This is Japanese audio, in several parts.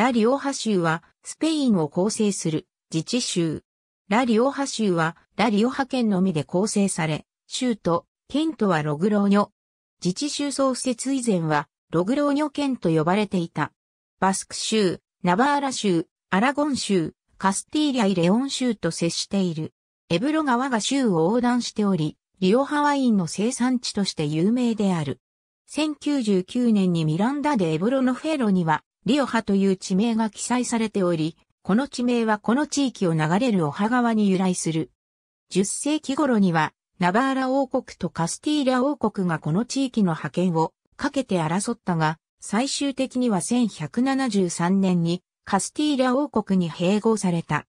ラリオハ州はスペインを構成する自治州。ラリオハ州はラリオハ県のみで構成され、州と県とはログローニョ。自治州創設以前はログローニョ県と呼ばれていた。バスク州、ナバーラ州、アラゴン州、カスティーリアイ・レオン州と接している。エブロ川が州を横断しており、リオハワインの生産地として有名である。1 9 9 9年にミランダでエブロのフェロにはリオハという地名が記載されており、この地名はこの地域を流れるオハ川に由来する。10世紀頃には、ナバーラ王国とカスティーラ王国がこの地域の覇権をかけて争ったが、最終的には1173年にカスティーラ王国に併合された。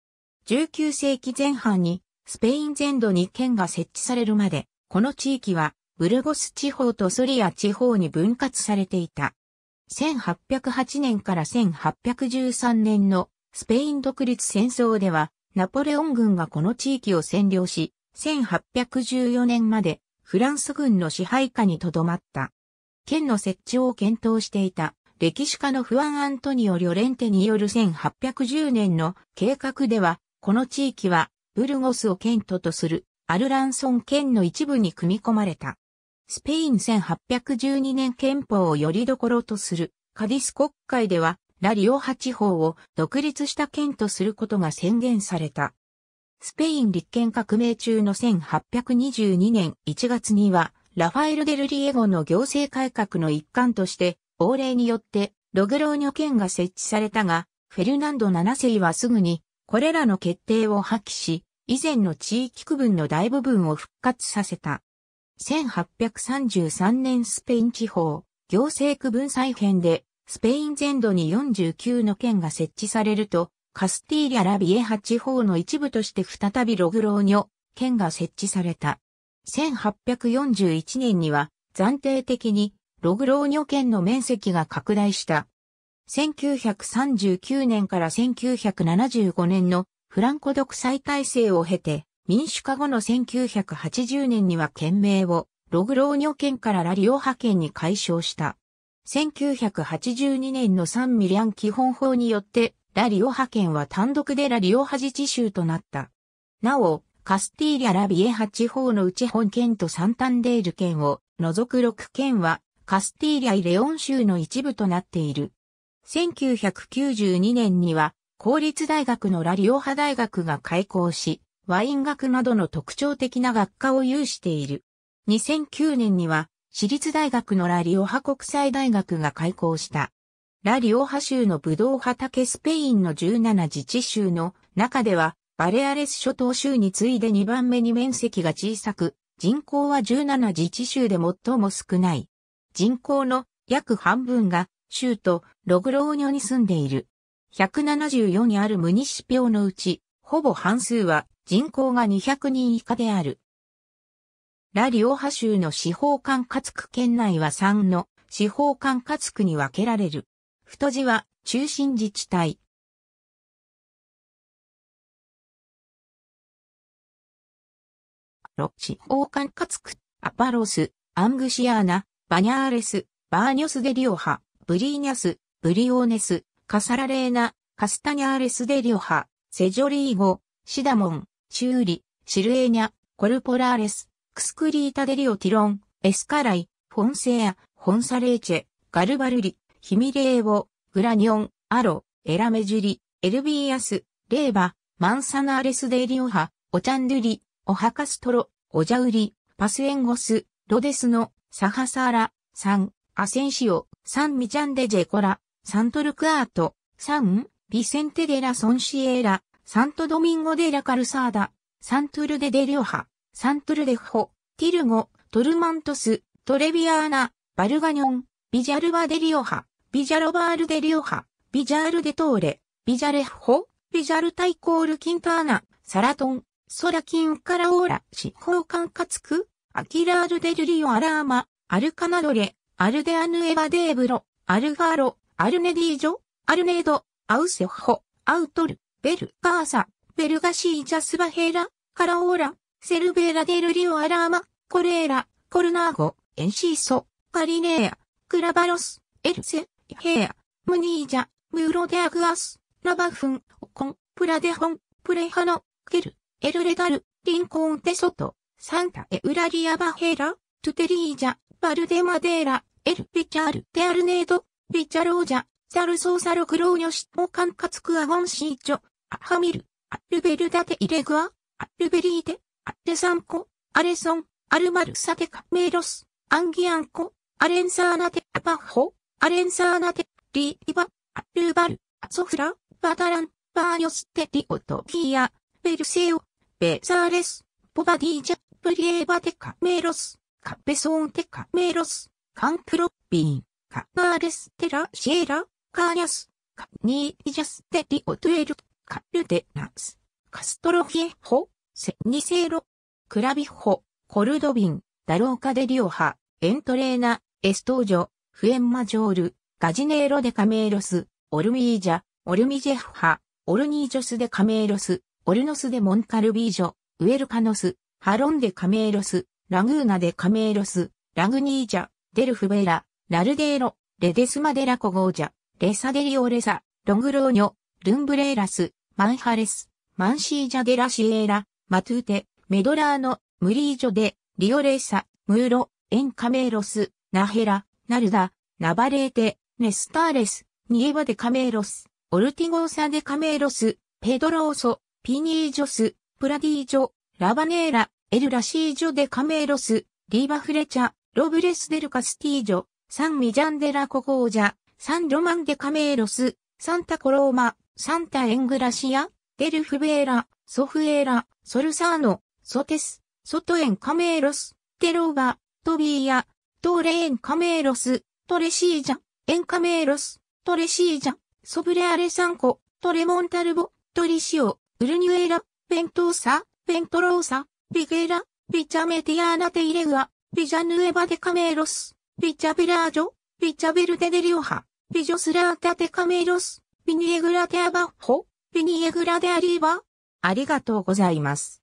19世紀前半にスペイン全土に県が設置されるまで、この地域はブルゴス地方とソリア地方に分割されていた。1808年から1813年のスペイン独立戦争では、ナポレオン軍がこの地域を占領し、1814年までフランス軍の支配下にとどまった。県の設置を検討していた歴史家のフアン・アントニオ・リョレンテによる1810年の計画では、この地域はブルゴスを県都とするアルランソン県の一部に組み込まれた。スペイン1812年憲法をよりどころとするカディス国会ではラリオハ地方を独立した県とすることが宣言された。スペイン立憲革命中の1822年1月にはラファエル・デル・リエゴの行政改革の一環として法令によってログローニョ県が設置されたが、フェルナンド7世はすぐにこれらの決定を破棄し、以前の地域区分の大部分を復活させた。1833年スペイン地方、行政区分再編で、スペイン全土に49の県が設置されると、カスティーリャ・ラビエハ地方の一部として再びログローニョ、県が設置された。1841年には、暫定的に、ログローニョ県の面積が拡大した。1939年から1975年のフランコ独裁体制を経て、民主化後の1980年には県名をログローニョ県からラリオ派県に改称した。1982年のサンミリアン基本法によってラリオ派県は単独でラリオ派自治州となった。なお、カスティーリャ・ラビエハ地方のうち本県とサンタンデール県を除く6県はカスティーリャ・イレオン州の一部となっている。1992年には公立大学のラリオ派大学が開校し、ワイン学などの特徴的な学科を有している。2009年には、私立大学のラリオハ国際大学が開校した。ラリオハ州のブドウ畑スペインの17自治州の中では、バレアレス諸島州に次いで2番目に面積が小さく、人口は17自治州で最も少ない。人口の約半分が州都ログローニョに住んでいる。174にあるムニシピのうち、ほぼ半数は人口が200人以下である。ラリオハ州の司法管轄区県内は3の司法管轄区に分けられる。太字は中心自治体。ロ司法管轄区、アパロス、アングシアーナ、バニャーレス、バーニョスデリオハ、ブリーニャス、ブリオーネス、カサラレーナ、カスタニャーレスデリオハ、セジョリーゴ、シダモン、シューリ、シルエーニャ、コルポラーレス、クスクリータデリオティロン、エスカライ、フォンセア、フォンサレーチェ、ガルバルリ、ヒミレーオ、グラニオン、アロ、エラメジュリ、エルビーアス、レーバ、マンサナーレスデリオハ、オチャンドゥリ、オハカストロ、オジャウリ、パスエンゴス、ロデスノ、サハサーラ、サン、アセンシオ、サンミチャンデジェコラ、サントルクアート、サン、ビセンテデラソンシエーラ、サントドミンゴ・デ・ラ・カルサーダ、サントゥルデ・デ・リョハ、サントゥルデ・ホ、ティルゴ、トルマントス、トレビアーナ、バルガニョン、ビジャルバ・デ・リョハ、ビジャロバール・デ・リョハ、ビジャール・デ・トーレ、ビジャレ・ホ、ビジャルタイコール・キンターナ、サラトン、ソラ・キン・カラオーラ、シ・ホカンカツク、アキラール・デ・ルリオ・アラーマ、アルカナドレ、アルデアヌ・エバ・デーブロ、アルガーロ、アルネディージョ、アルネード、アウセホ、アウトル。ベルガーサ、ベルガシージャスバヘラ、カラオーラ、セルベーラデルリオアラーマ、コレーラ、コルナーゴ、エンシーソ、カリネーア、クラバロス、エルセ、ヘア、ムニージャ、ムーロデアグアス、ラバフン、オコン、プラデホン、プレハノ、ケル、エルレダル、リンコーンテソト、サンタエウラリアバヘラ、トゥテリージャ、バルデマデーラ、エルピチャール、テアルネード、ピチャロージャ、サルソーサルクローニョシポカンカツクアゴンシーチョ、アハミル、アルベルダテイレグア、アルベリーテ、アレサンコ、アレソン、アルマルサテカメロス、アンギアンコ、アレンサーナテ、アパホ、アレンサーナテ、リーバ、アルバル、アソフラ、バタラン、バーニョステリオトギア、ベルセオ、ベザーレス、ポバディジャ、プリエバテカメロス、カペソンテカメロス、カンプロッピン、カナーレステラシエラ、カーニャス、カニージャステリオトゥエル、カルデナス、カストロフィエホ、セニセーロ、クラビホ、コルドビン、ダローカデリオハ、エントレーナ、エストージョ、フエンマジョール、ガジネーロデカメーロス、オルミージャ、オルミジェフハ、オルニージョスデカメーロス、オルノスデモンカルビージョ、ウエルカノス、ハロンデカメーロス、ラグーナデカメーロス、ラグニージャ、デルフベラ、ラルデーロ、レデスマデラコゴージャ。レサデリオレサ、ロングローニョ、ルンブレーラス、マンハレス、マンシージャデラシエーラ、マトゥーテ、メドラーノ、ムリージョデ、リオレーサ、ムーロ、エンカメーロス、ナヘラ、ナルダ、ナバレーテ、ネスターレス、ニエバデカメーロス、オルティゴーサデカメーロス、ペドローソ、ピニージョス、プラディージョ、ラバネーラ、エルラシージョデカメーロス、リーバフレチャ、ロブレスデルカスティージョ、サンミジャンデラコゴージャ、サン・ロマン・デ・カメーロス、サンタ・コローマ、サンタ・エングラシア、デルフベーラ、ソフエーラ、ソルサーノ、ソテス、ソトエン・カメーロス、テローバ、トビーヤ、トーレエン・カメーロス、トレシージャ、エン・カメーロス、トレシージャ、ソブレアレサンコ、トレモンタルボ、トリシオ、ウルニュエラ、ペントーサ、ペントローサ、ビゲラ、ビチャメティアーナテイレグア、ビジャヌエバデカメーロス、ビチャビラージョ、ビチャベルテデリオハ。ピジョスラータテカメロス、ピニエグラテアバッホ、ピニエグラデアリーバ。ありがとうございます。